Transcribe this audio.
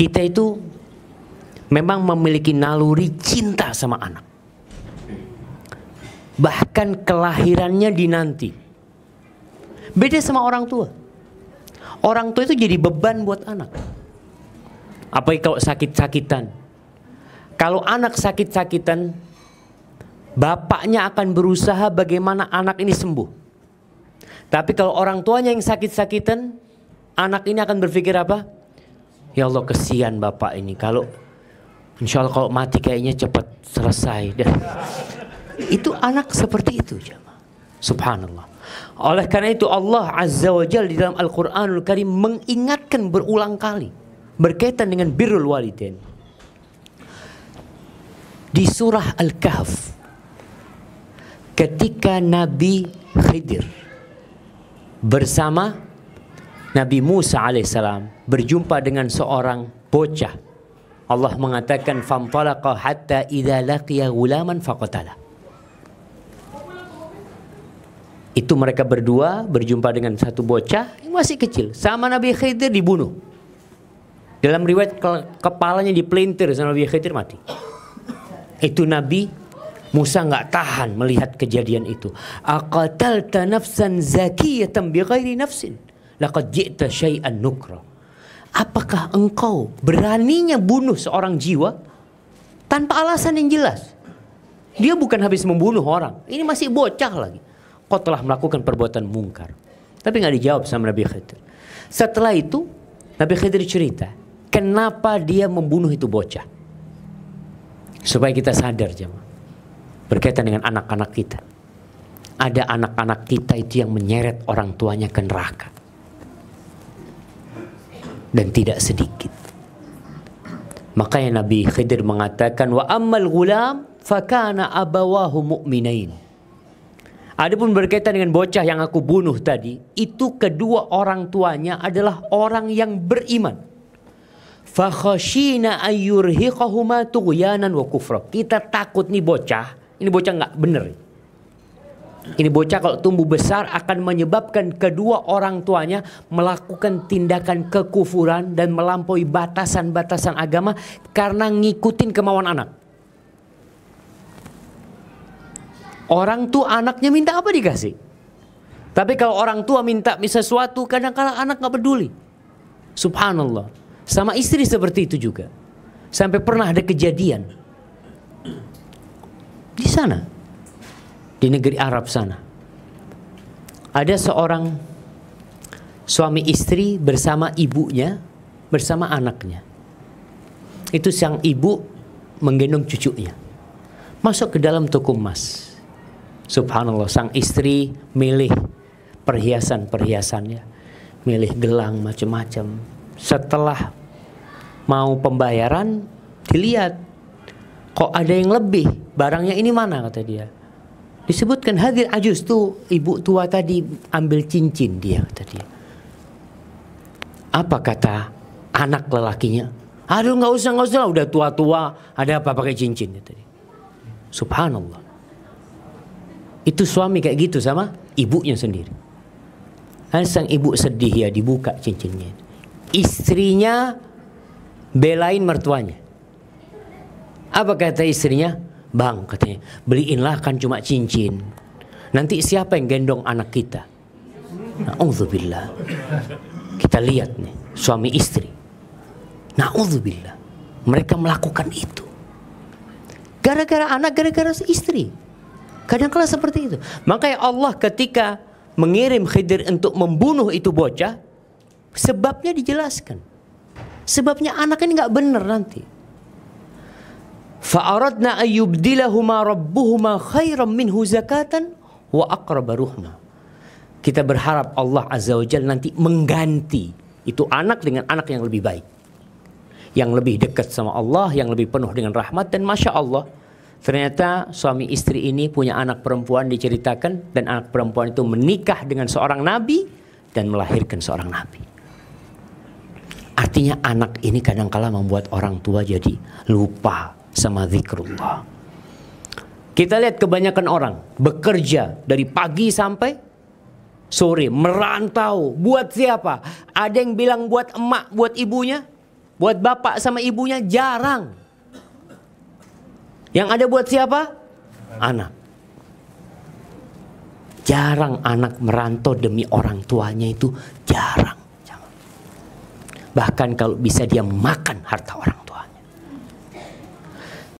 Kita itu memang memiliki naluri cinta sama anak. Bahkan kelahirannya dinanti. Beda sama orang tua. Orang tua itu jadi beban buat anak. Apalagi kalau sakit-sakitan. Kalau anak sakit-sakitan, bapaknya akan berusaha bagaimana anak ini sembuh. Tapi kalau orang tuanya yang sakit-sakitan, anak ini akan berpikir apa? Ya Allah kesian bapak ini kalau insya Allah kalau mati kayaknya cepat selesai. Dan itu anak seperti itu jemaah. Subhanallah. Oleh karena itu Allah Azza wa Jal di dalam Al-Quranul Karim mengingatkan berulang kali berkaitan dengan birrul walidin Di surah Al-Kahf ketika Nabi Khidir bersama Nabi Musa alaihissalam berjumpa dengan seorang bocah. Allah mengatakan famtalaqa hatta idza laqiya gulaman faqatala. Itu mereka berdua berjumpa dengan satu bocah yang masih kecil. Sama Nabi Khidir dibunuh. Dalam riwayat ke kepalanya dipelintir sama Nabi Khidir mati. Itu Nabi Musa nggak tahan melihat kejadian itu. Aqatalta nafsan zakiyatan bighairi nafsin laqad ji'ta syai'an nukra. Apakah engkau beraninya bunuh seorang jiwa tanpa alasan yang jelas? Dia bukan habis membunuh orang. Ini masih bocah lagi. Kau telah melakukan perbuatan mungkar. Tapi nggak dijawab sama Nabi Khidir. Setelah itu Nabi Khidir cerita kenapa dia membunuh itu bocah. Supaya kita sadar jemaah. Berkaitan dengan anak-anak kita. Ada anak-anak kita itu yang menyeret orang tuanya ke neraka dan tidak sedikit. Maka yang Nabi Khidir mengatakan wa ammal gulam fakana abawahu mu'minain. Adapun berkaitan dengan bocah yang aku bunuh tadi, itu kedua orang tuanya adalah orang yang beriman. Fakhashina ayyurhiqahuma tughyanan wa kufra. Kita takut nih bocah, ini bocah nggak bener ini bocah kalau tumbuh besar akan menyebabkan kedua orang tuanya melakukan tindakan kekufuran dan melampaui batasan-batasan agama karena ngikutin kemauan anak. Orang tua anaknya minta apa dikasih? Tapi kalau orang tua minta sesuatu kadang-kadang anak gak peduli. Subhanallah. Sama istri seperti itu juga. Sampai pernah ada kejadian di sana di negeri Arab sana. Ada seorang suami istri bersama ibunya, bersama anaknya. Itu sang ibu menggendong cucunya. Masuk ke dalam toko emas. Subhanallah, sang istri milih perhiasan-perhiasannya. Milih gelang macam-macam. Setelah mau pembayaran, dilihat. Kok ada yang lebih? Barangnya ini mana kata dia? Disebutkan hadir ajus tuh ibu tua tadi ambil cincin dia tadi. Apa kata anak lelakinya? Aduh nggak usah nggak usah udah tua-tua ada apa pakai cincin tadi. Subhanallah. Itu suami kayak gitu sama ibunya sendiri. Dan sang ibu sedih ya dibuka cincinnya. Istrinya belain mertuanya. Apa kata istrinya? Bang katanya, beliinlah kan cuma cincin. Nanti siapa yang gendong anak kita? Na'udzubillah. Kita lihat nih, suami istri. Na'udzubillah. Mereka melakukan itu. Gara-gara anak, gara-gara istri. Kadang-kala seperti itu. Makanya Allah ketika mengirim Khidir untuk membunuh itu bocah, sebabnya dijelaskan. Sebabnya anak ini gak benar nanti. Fa'aradna ayyubdilahuma rabbuhuma khairan minhu zakatan wa aqraba ruhma. Kita berharap Allah Azza wa Jalla nanti mengganti itu anak dengan anak yang lebih baik. Yang lebih dekat sama Allah, yang lebih penuh dengan rahmat dan Masya Allah. Ternyata suami istri ini punya anak perempuan diceritakan dan anak perempuan itu menikah dengan seorang nabi dan melahirkan seorang nabi. Artinya anak ini kadangkala membuat orang tua jadi lupa sama zikrullah. Kita lihat kebanyakan orang bekerja dari pagi sampai sore, merantau. Buat siapa? Ada yang bilang buat emak, buat ibunya, buat bapak sama ibunya jarang. Yang ada buat siapa? Anak. Jarang anak merantau demi orang tuanya itu jarang. Bahkan kalau bisa dia makan harta orang.